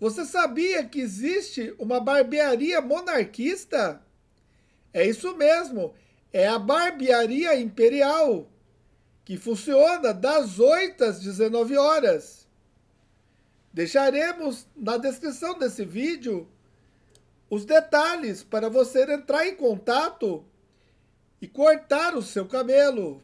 Você sabia que existe uma barbearia monarquista? É isso mesmo, é a barbearia imperial, que funciona das 8 às 19 horas. Deixaremos na descrição desse vídeo os detalhes para você entrar em contato e cortar o seu cabelo.